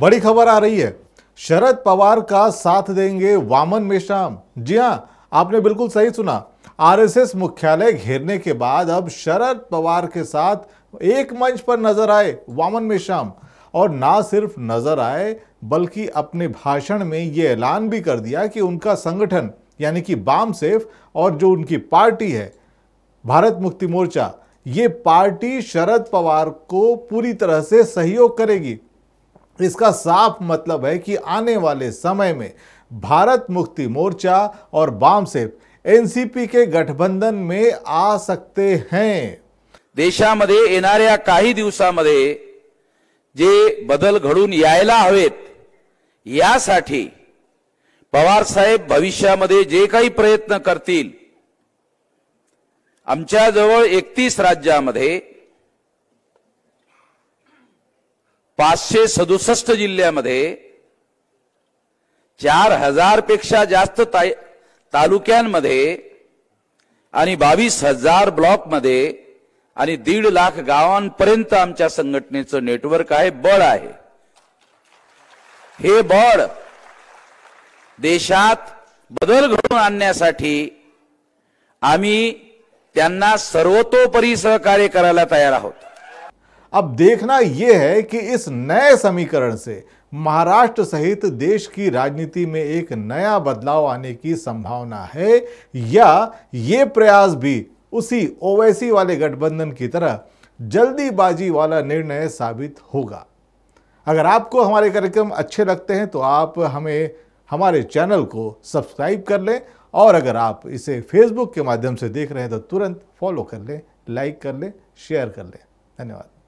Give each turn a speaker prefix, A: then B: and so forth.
A: बड़ी खबर आ रही है शरद पवार का साथ देंगे वामन मेश्राम जी हां आपने बिल्कुल सही सुना आरएसएस मुख्यालय घेरने के बाद अब शरद पवार के साथ एक मंच पर नजर आए वामन मेश्राम और ना सिर्फ नजर आए बल्कि अपने भाषण में ये ऐलान भी कर दिया कि उनका संगठन यानी कि बाम सेफ और जो उनकी पार्टी है भारत मुक्ति मोर्चा ये पार्टी शरद पवार को पूरी तरह से सहयोग करेगी इसका साफ मतलब है कि आने वाले समय में भारत मुक्ति मोर्चा और बाम से एनसीपी के गठबंधन में आ सकते
B: हैं देशामध्ये येणाऱ्या काही दिवसामध्ये जे बदल घडून यायला हवेत यासाठी पवार साहेब भविष्यामध्ये जे काही प्रयत्न करतील आमच्याजवळ एकतीस राज्यामध्ये पाचशे सदुसष्ट जिल्ह्यामध्ये चार हजार पेक्षा जास्त तालुक्यांमध्ये आणि बावीस हजार ब्लॉकमध्ये आणि दीड लाख गावांपर्यंत आमच्या संघटनेचं नेटवर्क आहे बळ आहे हे बळ देशात बदल घडून आणण्यासाठी आम्ही त्यांना सर्वतोपरी सहकार्य करायला तयार आहोत
A: अब देखना यह है कि इस नए समीकरण से महाराष्ट्र सहित देश की राजनीति में एक नया बदलाव आने की संभावना है या ये प्रयास भी उसी ओवैसी वाले गठबंधन की तरह जल्दीबाजी वाला निर्णय साबित होगा अगर आपको हमारे कार्यक्रम अच्छे लगते हैं तो आप हमें हमारे चैनल को सब्सक्राइब कर लें और अगर आप इसे फेसबुक के माध्यम से देख रहे हैं तो तुरंत फॉलो कर लें लाइक कर लें शेयर कर लें
B: धन्यवाद